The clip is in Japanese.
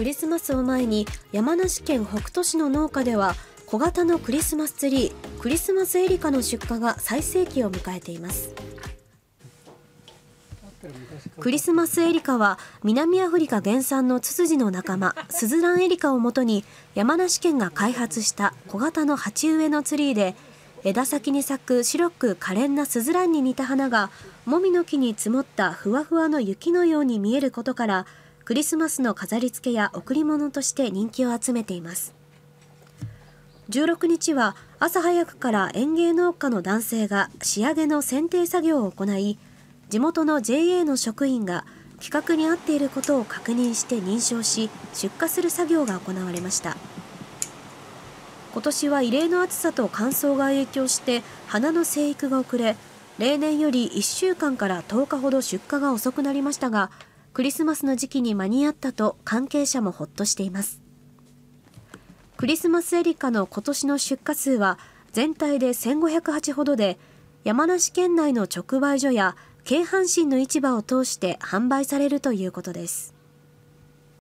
クリスマスを前に山梨県北杜市の農家では小型のクリスマスツリークリスマスエリカの出荷が最盛期を迎えていますクリスマスエリカは南アフリカ原産のツツジの仲間スズランエリカをもとに山梨県が開発した小型の鉢植えのツリーで枝先に咲く白く可憐なスズランに似た花がもみの木に積もったふわふわの雪のように見えることからクリスマスの飾り付けや贈り物として人気を集めています16日は朝早くから園芸農家の男性が仕上げの剪定作業を行い地元の JA の職員が企画に合っていることを確認して認証し出荷する作業が行われました今年は異例の暑さと乾燥が影響して花の生育が遅れ例年より1週間から10日ほど出荷が遅くなりましたがクリスマスの時期に間に合ったと関係者もほっとしていますクリスマスエリカの今年の出荷数は全体で1 5 0 8ほどで山梨県内の直売所や京阪神の市場を通して販売されるということです